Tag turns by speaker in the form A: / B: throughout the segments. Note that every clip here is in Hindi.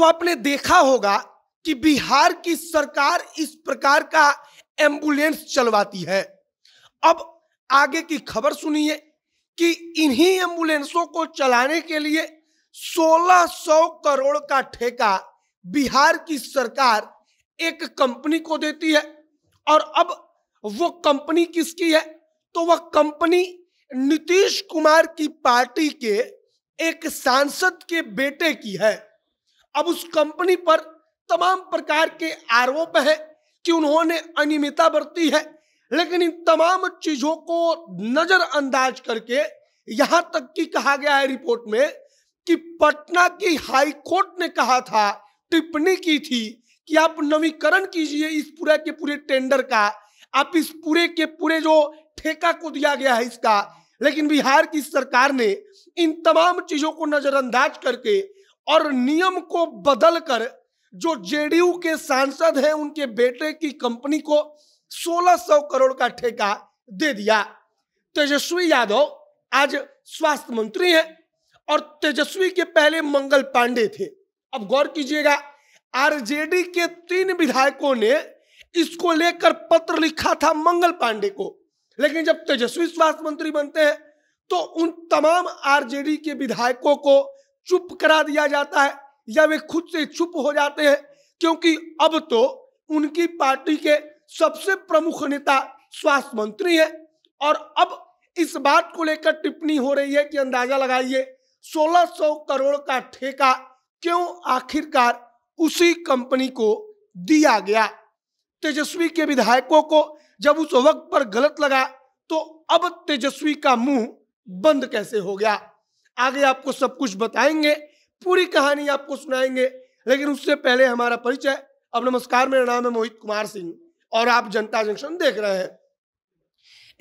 A: तो आपने देखा होगा कि बिहार की सरकार इस प्रकार का एम्बुलेंस चलवाती है अब आगे की खबर सुनिए कि इन्हीं एम्बुलेंसों को चलाने के लिए 1600 करोड़ का ठेका बिहार की सरकार एक कंपनी को देती है और अब वो कंपनी किसकी है तो वह कंपनी नीतीश कुमार की पार्टी के एक सांसद के बेटे की है अब उस कंपनी पर तमाम प्रकार के आरोप है कि उन्होंने अनियमितता बरती है लेकिन इन तमाम चीजों को नजरअंदाज करके यहां तक कि कहा गया है रिपोर्ट में कि पटना की हाई कोर्ट ने कहा था टिप्पणी की थी कि आप नवीकरण कीजिए इस पूरे के पूरे टेंडर का आप इस पूरे के पूरे जो ठेका को दिया गया है इसका लेकिन बिहार की सरकार ने इन तमाम चीजों को नजरअंदाज करके और नियम को बदलकर जो जेडीयू के सांसद हैं उनके बेटे की कंपनी को 1600 करोड़ का ठेका दे दिया तेजस्वी यादव आज स्वास्थ्य मंत्री हैं और तेजस्वी के पहले मंगल पांडे थे अब गौर कीजिएगा आरजेडी के तीन विधायकों ने इसको लेकर पत्र लिखा था मंगल पांडे को लेकिन जब तेजस्वी स्वास्थ्य मंत्री बनते हैं तो उन तमाम आरजेडी के विधायकों को चुप करा दिया जाता है या वे खुद से चुप हो जाते हैं क्योंकि अब तो उनकी पार्टी के सबसे प्रमुख नेता स्वास्थ्य मंत्री है और अब इस बात को लेकर टिप्पणी हो रही है कि अंदाजा लगाइए 1600 करोड़ का ठेका क्यों आखिरकार उसी कंपनी को दिया गया तेजस्वी के विधायकों को जब उस वक्त पर गलत लगा तो अब तेजस्वी का मुंह बंद कैसे हो गया आगे आपको सब कुछ बताएंगे पूरी कहानी आपको सुनाएंगे लेकिन उससे पहले हमारा परिचय अब नमस्कार मेरा नाम है मोहित कुमार सिंह और आप जनता जंक्शन देख रहे हैं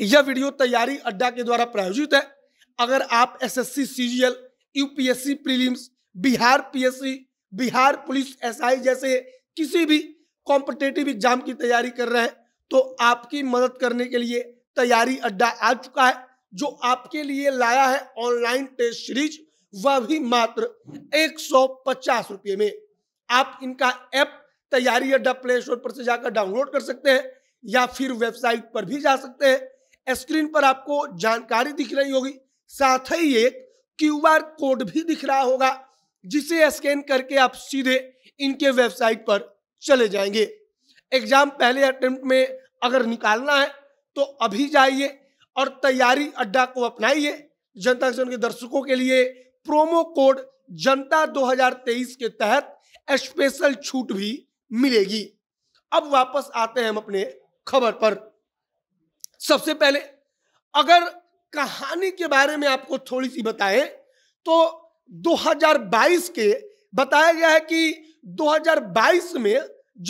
A: यह वीडियो तैयारी अड्डा के द्वारा प्रायोजित है अगर आप SSC CGL UPSC prelims Bihar PSC Bihar police SI जैसे किसी भी कॉम्पिटेटिव एग्जाम की तैयारी कर रहे हैं तो आपकी मदद करने के लिए तैयारी अड्डा आ चुका है जो आपके लिए लाया है ऑनलाइन टेस्ट सीरीज वह भी मात्र एक सौ पचास रुपये में आप इनका ऐप तैयारी अड्डा प्ले स्टोर पर से जाकर डाउनलोड कर सकते हैं या फिर वेबसाइट पर भी जा सकते हैं स्क्रीन पर आपको जानकारी दिख रही होगी साथ ही एक क्यू आर कोड भी दिख रहा होगा जिसे स्कैन करके आप सीधे इनके वेबसाइट पर चले जाएंगे एग्जाम पहले अटेम्प्ट में अगर निकालना है तो अभी जाइए और तैयारी अड्डा को अपनाइए जनता के दर्शकों के लिए प्रोमो कोड जनता 2023 के तहत स्पेशल छूट भी मिलेगी अब वापस आते हैं हम अपने खबर पर सबसे पहले अगर कहानी के बारे में आपको थोड़ी सी बताएं तो 2022 के बताया गया है कि 2022 में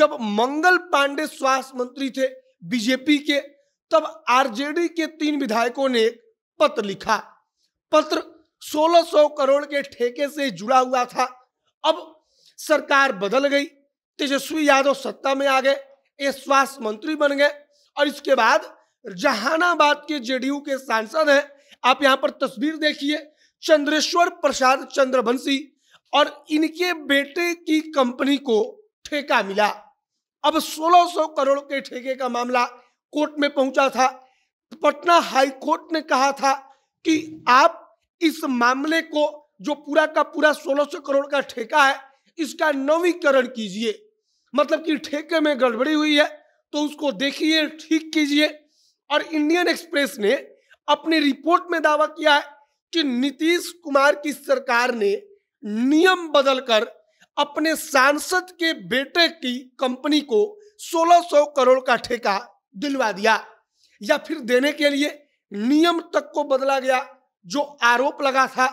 A: जब मंगल पांडे स्वास्थ्य मंत्री थे बीजेपी के तब आरजेडी के तीन विधायकों ने पत्र लिखा पत्र 1600 करोड़ के ठेके से जुड़ा हुआ था अब सरकार बदल गई तेजस्वी यादव सत्ता में आ गए ये स्वास्थ्य मंत्री बन गए और इसके बाद जहानाबाद के जेडीयू के सांसद हैं आप यहां पर तस्वीर देखिए चंद्रेश्वर प्रसाद चंद्रवंशी और इनके बेटे की कंपनी को ठेका मिला अब 1600 करोड़ के ठेके का मामला कोर्ट में पहुंचा था पटना हाई कोर्ट ने कहा था कि आप इस मामले को जो पूरा का पूरा 1600 करोड़ का ठेका है इसका नवीकरण कीजिए मतलब कि ठेके में गड़बड़ी हुई है तो उसको देखिए ठीक कीजिए और इंडियन एक्सप्रेस ने अपनी रिपोर्ट में दावा किया है कि नीतीश कुमार की सरकार ने नियम बदलकर अपने सांसद के बेटे की कंपनी को 1600 करोड़ का ठेका दिलवा दिया या फिर देने के लिए नियम तक को बदला गया जो आरोप लगा था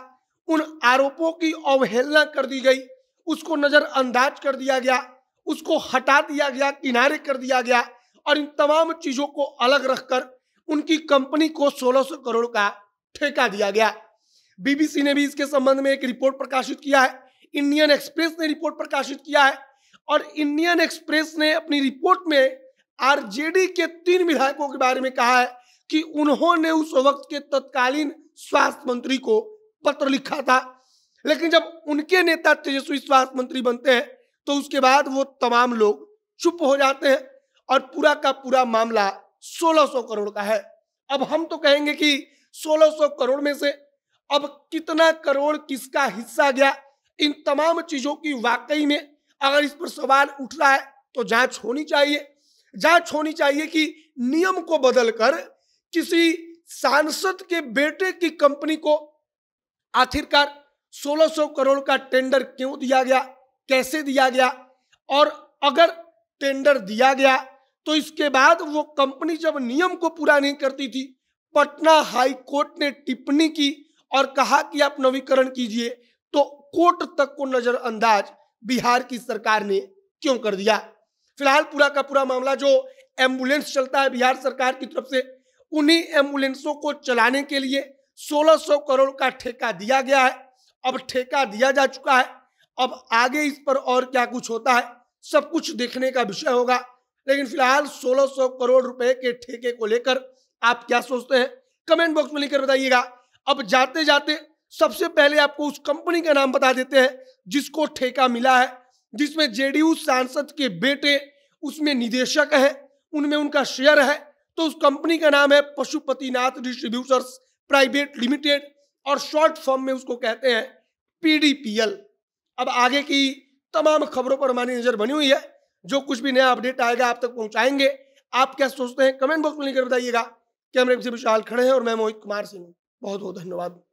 A: उन आरोपों की अवहेलना कर दी गई उसको नज़रअंदाज कर दिया गया उसको हटा दिया गया किनारे कर दिया गया और इन तमाम चीज़ों को अलग रखकर उनकी कंपनी को 1600 करोड़ का ठेका दिया गया बीबीसी ने भी इसके संबंध में एक रिपोर्ट प्रकाशित किया है इंडियन एक्सप्रेस ने रिपोर्ट प्रकाशित किया है और इंडियन एक्सप्रेस ने अपनी रिपोर्ट में आरजेडी के तीन विधायकों के बारे में कहा है कि उन्होंने उस वक्त के तत्कालीन स्वास्थ्य मंत्री को पत्र लिखा था लेकिन जब उनके नेता तेजस्वी स्वास्थ्य मंत्री बनते हैं तो उसके बाद वो तमाम लोग चुप हो जाते हैं और पूरा का पूरा मामला 1600 करोड़ का है अब हम तो कहेंगे कि 1600 करोड़ में से अब कितना करोड़ किसका हिस्सा गया इन तमाम चीजों की वाकई में अगर इस पर सवाल उठ रहा है तो जांच होनी चाहिए जांच होनी चाहिए कि नियम को बदलकर किसी सांसद के बेटे की कंपनी को आखिरकार 1600 करोड़ का टेंडर क्यों दिया गया कैसे दिया गया और अगर टेंडर दिया गया तो इसके बाद वो कंपनी जब नियम को पूरा नहीं करती थी पटना हाई कोर्ट ने टिप्पणी की और कहा कि आप नवीकरण कीजिए तो कोर्ट तक को नजरअंदाज बिहार की सरकार ने क्यों कर दिया फिलहाल पूरा का पूरा मामला जो एम्बुलेंस चलता है बिहार सरकार की तरफ से उन्हीं एम्बुलेंसों को चलाने के लिए 1600 करोड़ का ठेका दिया गया है अब ठेका दिया जा चुका है अब आगे इस पर और क्या कुछ होता है सब कुछ देखने का विषय होगा लेकिन फिलहाल 1600 करोड़ रुपए के ठेके को लेकर आप क्या सोचते हैं कमेंट बॉक्स में लिखकर बताइएगा अब जाते जाते सबसे पहले आपको उस कंपनी का नाम बता देते हैं जिसको ठेका मिला है जिसमें जेडीयू सांसद के बेटे उसमें निदेशक है उनमें उनका शेयर है तो उस कंपनी का नाम है पशुपतिनाथ डिस्ट्रीब्यूटर्स प्राइवेट लिमिटेड और शॉर्ट फॉर्म में उसको कहते हैं पीडीपीएल अब आगे की तमाम खबरों पर हमारी नजर बनी हुई है जो कुछ भी नया अपडेट आएगा आप तक पहुंचाएंगे आप क्या सोचते हैं कमेंट बॉक्स में लिखकर बताइएगा कैमरे से विशाल खड़े हैं और मैं मोहित कुमार सिंह बहुत बहुत धन्यवाद